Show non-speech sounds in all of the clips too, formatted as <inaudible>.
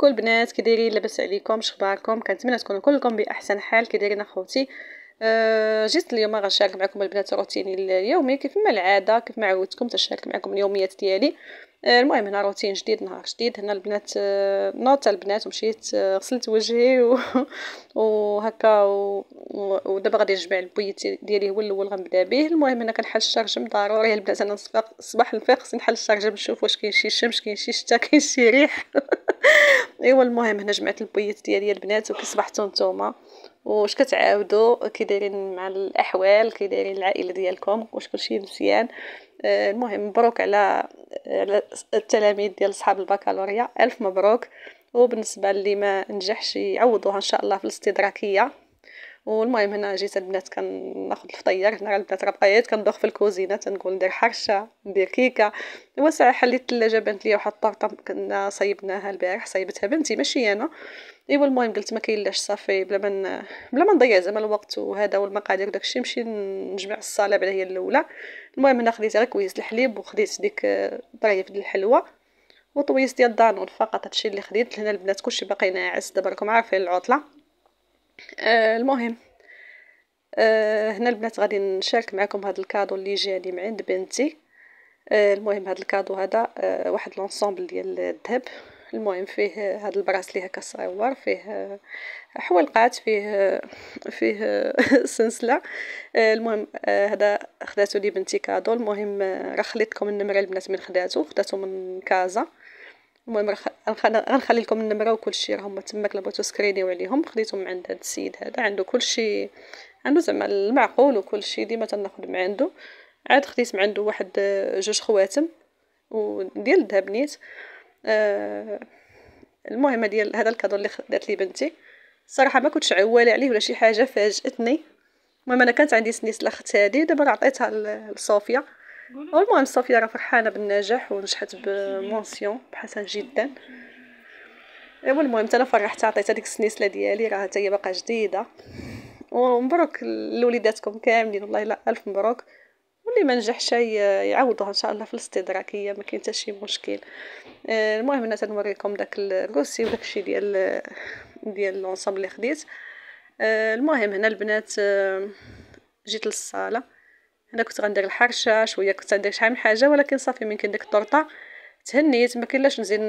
شكرا البنات كي دايرين لاباس عليكم شخباركم كنتمنى تكونوا كلكم باحسن حال كي دايرين اخوتي أه جيت اليوم غنشارك معكم البنات روتيني اليومي كيف ما العاده كيف ما عودتكم تشارك معكم اليوميات ديالي أه المهم هنا روتين جديد نهار جديد هنا البنات أه نوضت البنات ومشيت آه، غسلت وجهي وهكا و... <laughs> ودابا غادي نجمع البيت ديالي هو الاول غنبدا به المهم هنا كنحل الشارجم ضروري البنات انا الصباح الفيق خصني نحل الشارجم نشوف واش كاين شي شمس كاين شي شتا كاين شي ريح <laughs> <laughs> ايوا المهم هنا جمعت البويات ديالي البنات وكي صبحتو نتوما واش كتعاودوا كي دايرين مع الاحوال كي دايرين العائله ديالكم واش كلشي مزيان آه، المهم مبروك على على التلاميذ ديال صحاب البكالوريا الف مبروك وبالنسبه اللي ما نجحش يعوضوها ان شاء الله في الاستدراكيه والمهم هنا جيت البنات كناخذ الفطير هنا البنات راه بقيت كندوخ في الكوزينه تنقول ندير حرشه ندير كيكه وسع حليت الثلاجه بانت ليا واحد الطرطه كنا صايبناها البارح صايبتها بنتي ماشي انا ايوا المهم قلت ما كاينلاش صافي بلا ما بلا ما نضيع زعما الوقت وهذا والمقادير وداكشي نمشي نجمع بعدا هي الاولى المهم هنا خديت غير كويس الحليب وخديت ديك آه، طريف ديال الحلوه وطويس ديال دانون فقط هادشي اللي خديت لهنا البنات كلشي باقي ناعس دابا راكم عارفين العطله آه، المهم آه هنا البنات غادي نشارك معكم هذا الكادو اللي جاني من عند بنتي آه المهم هذا الكادو هذا آه واحد لونسومبل ديال الذهب المهم فيه هذا البراسلي هكا صغيور فيه آه، حوالقات فيه آه، فيه <laughs> سنسله المهم هذا خداتو لي بنتي كادو المهم راه خليت لكم النمره البنات من خداتو خداتو من كازا المهم غنخلي لكم النمره وكلشي راهم تماك لبغيتو بغيتو سكرينيو عليهم خديتهم عند هاد السيد هذا عنده كلشي عنده زعما المعقول وكلشي ديما تناخد من عنده عاد خديت من عنده واحد جوج خواتم وديال الذهب نيت آه المهم ديال هذا الكادو اللي دات لي بنتي صراحه ما كنتش عوالي عليه ولا شي حاجه فاجاتني المهم انا كانت عندي سنيس لاخت هادي دابا عطيتها لصوفيا المهم صافي راه فرحانه بالنجاح ونجحت بمونسيون بحسن جدا ايوا المهم انا فرحت عطيت هذيك السنيسله ديالي راه حتى هي باقا جديده ومبروك لوليداتكم كاملين والله لا الف مبروك واللي ما نجحش يعوضوها ان شاء الله في الاستدراكيه ما كاين حتى شي مشكل إيه، المهم انا تنوريكم داك الروسي وداك الشيء ديال ديال لونصام اللي خديت إيه، المهم هنا البنات إيه، جيت للصاله انا كنت غندير الحرشه شويه كنت غندير شحال من حاجه ولكن صافي من كنديك الطرطه تهنيت ما كاينلاش نزيد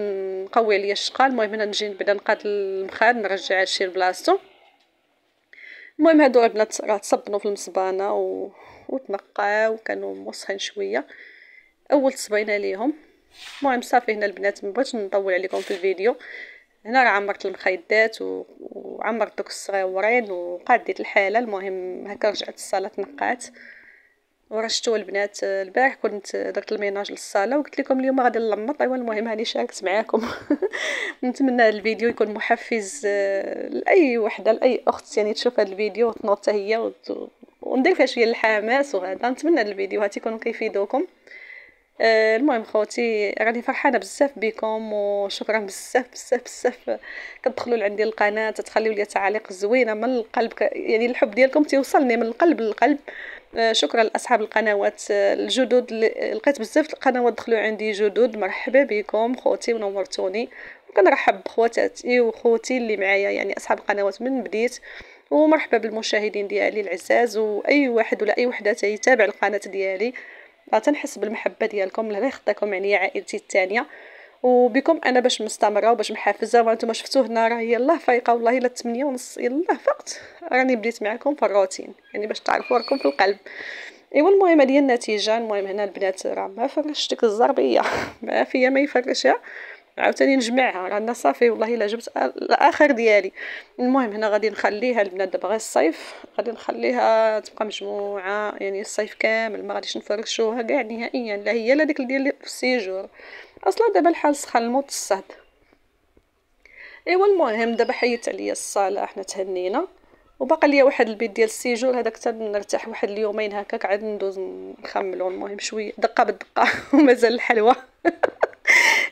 نقوي عليا الشقه المهم انا نجي نبدا نقاد المخاد نرجع هادشي لبلاصتو المهم هادو البنات راه تصبنوا في المصبانه و... وتنقاو كانوا موسخين شويه اول تصبينه ليهم المهم صافي هنا البنات ما بغيتش نطول عليكم في الفيديو هنا راه عمرت المخيدات و... وعمرت دوك الصغيورين وقاديت الحاله المهم هكا رجعت الصاله تنقات ورشتو البنات البارح كنت درت الميناج للصاله وقلت لكم اليوم غادي نلمط ايوا المهم هاني شاركت معاكم <laughs> نتمنى هذا الفيديو يكون محفز آه، لاي وحده لاي اخت يعني تشوف هذا الفيديو وتنوض حتى هي وت... وندير فيها شويه الحماس وهذا نتمنى الفيديوهات يكون كيفيدوكم آه، المهم خوتي راني فرحانه بزاف بكم وشكرا بزاف بزاف بزاف كتدخلوا لعندي القناه تتخليوا لي تعاليق زوينه من القلب يعني الحب ديالكم تيوصلني من القلب للقلب آه، شكرا لاصحاب القنوات آه، الجدد لقيت بزاف القنوات دخلوا عندي جدد مرحبا بكم خوتي ونورتوني وكنرحب بخواتاتي وخوتي اللي معايا يعني اصحاب القنوات من بديت ومرحبا بالمشاهدين ديالي العزاز واي واحد ولا اي وحده تيتابع القناه ديالي تنحس بالمحبه ديالكم الله يخطيكم عليا يعني عائلتي الثانيه وبكم انا باش مستمره وباش محافزه وانتم شفتوا هنا راه يلاه فايقه والله الا 8 ونص يلاه فقت راني بديت معكم في الروتين يعني باش تعرفوا راكم في القلب ايوا المهم هذه النتيجه المهم هنا البنات راه ما فرشتك الزربيه <laughs> ما فيا ما يفرشها عاوتاني نجمعها لان صافي والله الا جبت الاخر ديالي المهم هنا غادي نخليها البنات دابا غير الصيف غادي نخليها تبقى مجموعه يعني الصيف كامل ما غاديش نفرشوها كاع نهائيا لا هي لا ديك ديال في السيجور اصلا دابا الحال سخن الموت الصهد ايوا المهم دابا حيدت عليا الصاله حنا تهنينا وباقي ليا واحد البيت ديال السيجور هذاك حتى نرتاح واحد اليومين هكاك عاد ندوز نخملو المهم شويه دقه بالدقه <laughs> ومازال الحلوه <laughs>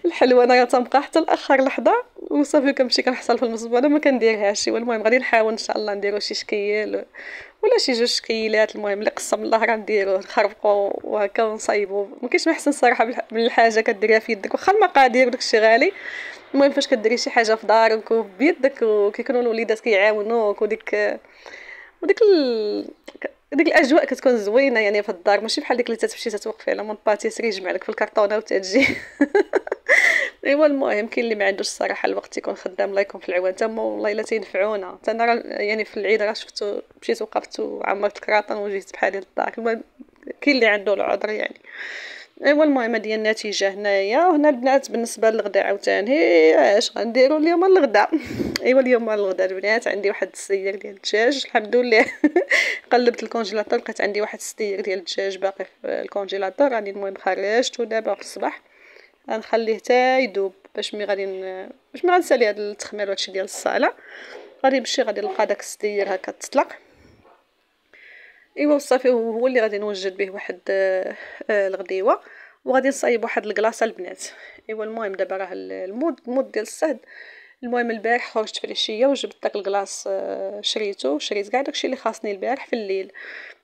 الحلوه راه تنبقى حتى لاخر لحظه وصافي كنمشي كنحصل في المزبله ما كنديرهاش المهم غادي نحاول ان شاء الله نديرو شي شكيل ولا شي جوج شكيلات المهم اللي قسم الله راه نديرو نخربقو وهكا ونصايبو ما كاينش ما احسن صراحه من الحاجه كديريها في يدك واخا المقادير وداكشي غالي المهم فاش كديري شي حاجه في دارك وبيدك وكيكونوا الوليدات كيعاونوك وديك وديك ال... ديك الاجواء كتكون زوينه يعني في الدار ماشي بحال ديك اللي تتمشي تتوقفي على مون باتيسري يجمع لك في الكرطونه وتتجي <laughs> ايوا المهم كاين اللي ما عندوش الصراحه الوقت يكون خدام الله يكون في العوان تما والله الا تينفعونا حتى انا يعني في العيد راه شفتو مشيت وقفت وعمرت الكراطن وجيت بحالي للدار المهم كاين اللي عنده العذر يعني ايوا المهم هذه النتيجه هنايا وهنا البنات بالنسبه للغدا عاوتاني اش غنديروا اليوم الغدا <laughs> ايوا اليوم الغدا البنات عندي واحد السيير ديال الدجاج الحمد لله <laughs> قلبت الكونجيلاتور لقيت عندي واحد السيير ديال الدجاج باقي في الكونجيلاتور راني المهم خرجته دابا في الصباح غنخليه حتى يذوب باش مي غادي باش ما غنسالي هذا التخمير وهادشي ديال الصاله غادي نمشي غادي نلقى داك السيير هكا تطلق ايوا صافي هو اللي غادي نوجد به واحد آه، آه، الغديوه وغادي نصايب واحد الكلاصه البنات ايوا المهم دابا راه المود المود ديال الصهد المهم البارح خرجت في العشيه وجبت داك الكلاص آه شريته شريت كاع داكشي اللي خاصني البارح في الليل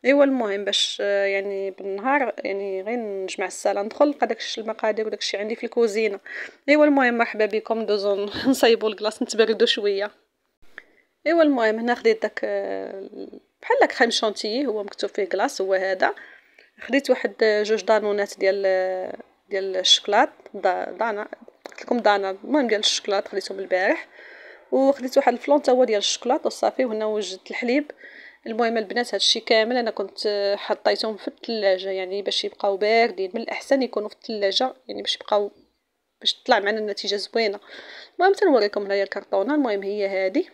ايوا المهم باش آه، يعني بالنهار يعني غير نجمع الساله ندخل نلقى داكشي المقادير وداكشي عندي في الكوزينه ايوا المهم مرحبا بكم دوزو <laughs> نصايبوا الكلاص نتبردوا شويه ايوا المهم هنا خديت داك بحال لا خيم شونتيي هو مكتوب فيه كلاص هو هذا خديت واحد جوج دانونات ديال ديال الشوكولات دا دانا قلت لكم دانا المهم ديال الشوكولات خديتهم البارح وخديت واحد الفلون تا هو ديال الشوكولات وصافي وهنا وجدت الحليب المهم البنات هادشي كامل انا كنت حطيتهم في الثلاجه يعني باش يبقاو باردين من الاحسن يكونوا في الثلاجه يعني باش يبقاو باش تطلع معنا النتيجه زوينه المهم تنوريكم هنايا الكرتونه المهم هي هذه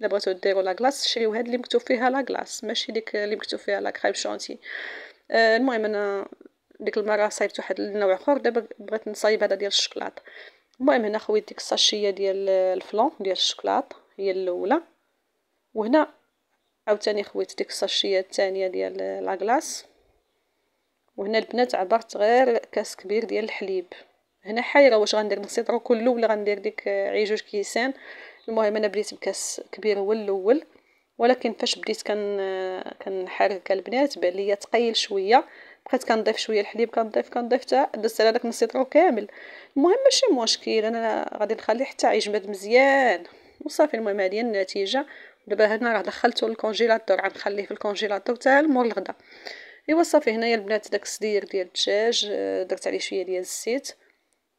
الا بغيتو ديروا لا كلاص شريو هاد اللي مكتوب فيها لا كلاص ماشي ديك اللي مكتوب فيها لا كريم شونتي آه، المهم انا ديك المره صايبت واحد النوع اخر دابا بغيت نصايب هذا ديال الشكلاط المهم هنا خويت ديك الساشيه ديال الفلون ديال الشكلاط هي الاولى وهنا عاوتاني خويت ديك الساشيه الثانيه ديال لا كلاص وهنا البنات عبرت غير كاس كبير ديال الحليب هنا حايره واش غندير نصيطرو كله ولا غندير ديك عيجوج كيسان المهم انا بديت بكاس كبير هو الاول ولكن فاش بديت كن كنحرك البنات بان ليا ثقيل شويه بقيت كنضيف شويه الحليب كنضيف كنضيف حتى دزت على داك نص كامل المهم ماشي مشكل انا غادي نخليه حتى يجمد مزيان وصافي المهم هذه النتيجه دابا هنا راه دخلته للكونجيلاتور غنخليه في الكونجيلاتور حتى لمور الغدا ايوا صافي هنايا البنات داك السدير ديال الدجاج آه، درت عليه شويه ديال الزيت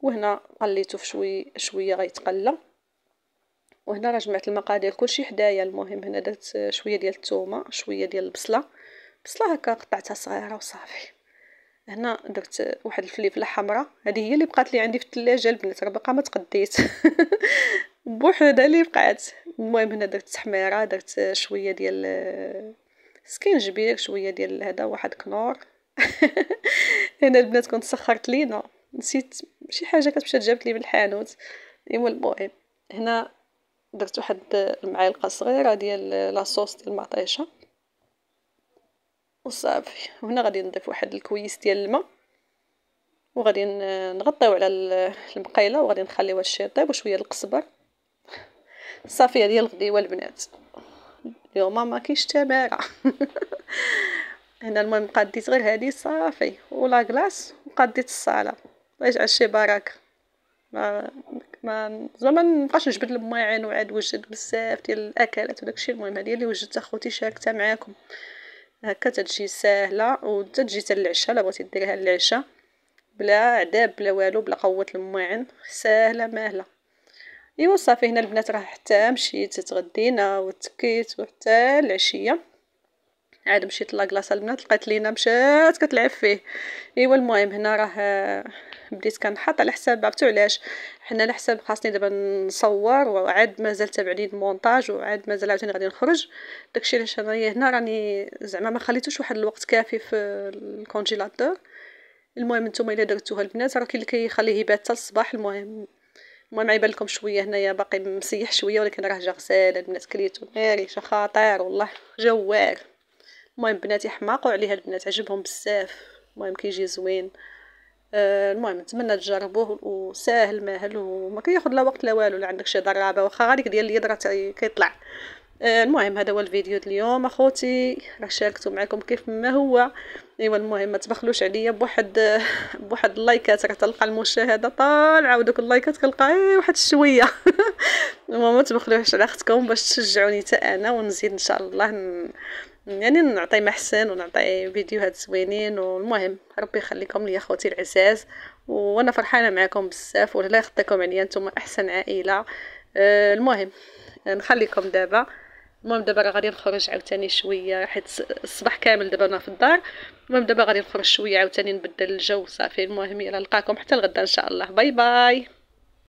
وهنا قليته في شويه شويه غيتقلى وهنا راه جمعت المقادير كلشي حدايا المهم هنا درت شويه ديال الثومه شويه ديال البصله بصله هكا قطعتها صغيره وصافي هنا درت واحد الفليفله حمراء هذه هي اللي بقات لي عندي في الثلاجه البنات راه باقا ما تقديت <laughs> بوحدها اللي بقات المهم هنا درت تحميره درت شويه ديال سكينجبير شويه ديال هذا واحد كنور <laughs> هنا البنات كنت سخرت لينا نسيت شي حاجه كتمشى جابت لي من الحانوت المهم هنا درت واحد المعلقه صغيره ديال لاصوص ديال المطيشه وصافي هنا غادي نضيف واحد الكويس ديال الماء وغادي نغطيو على المقيله وغادي نخليوها هادشي يطيب وشويه القزبر صافيه هي الغديوه البنات اليوم ما كاينش تماره <laughs> هنا المهم قديت غير هادي صافي ولا كلاص وقديت الصاله طيب، الله يجعل شي بركه ما ما زعما منبقاش نجبد المواعن وعاد وجد بزاف ديال الاكلات وداكشي المهم هذه اللي وجدت اخوتي شاركتها معاكم هكا تتجي ساهله وتتجي حتى للعشاء الا بغيتي ديريها للعشاء بلا عذاب بلا والو بلا قوه المواعن ساهله ماهله ايوا صافي هنا البنات راه حتى مشيت تغدينا وتكيت وحتى العشيه عاد مشيت لاكلاصه البنات لقيت لينا مشات كتلعب فيه ايوا المهم هنا راه بديت كنحط على حساب عرفتوا علاش حنا على حساب خاصني دابا نصور وعاد مازال تابعني المونتاج وعاد مازال عاوتاني غادي نخرج داكشي علاش انايا هنا راني زعما ما خليتوش واحد الوقت كافي في الكونجيلاتور المهم نتوما الا درتوها البنات راه كاين اللي كيخليه يبات حتى الصباح المهم المهم عيبان لكم شويه هنايا باقي مسيح شويه ولكن راه جا غساله البنات كليتو ناري شي خطير والله جوار المهم بناتي حماقوا عليها البنات عجبهم بزاف المهم كيجي زوين آه، المهم نتمنى تجربوه وساهل ماهل وما كياخذ لا وقت لا والو اللي عندك شي ضرابه واخا غاديك ديال اليد راه كيطلع آه، المهم هذا هو الفيديو اليوم اخوتي راه شاركته معكم كيف ما هو ايوا المهم ما تبخلوش عليا بواحد <laughs> بواحد اللايكات راه تلقى المشاهده طالعه ودوك اللايكات كنلقى ايه واحد الشويه <laughs> المهم ما تبخلوش على اختكم باش تشجعوني حتى انا ونزيد ان شاء الله يعني نعطي محسن ونعطي فيديوهات زوينين والمهم ربي يخليكم لي اخوتي العزاز وانا فرحانه معكم بزاف ولا يخطيكم عليا نتوما احسن عائله أه المهم نخليكم دابا المهم دابا راه غادي نخرج عاوتاني شويه حيت الصباح كامل دابا انا في الدار المهم دابا غادي نخرج شويه عاوتاني نبدل الجو صافي المهم يلا نلقاكم حتى الغدا ان شاء الله باي باي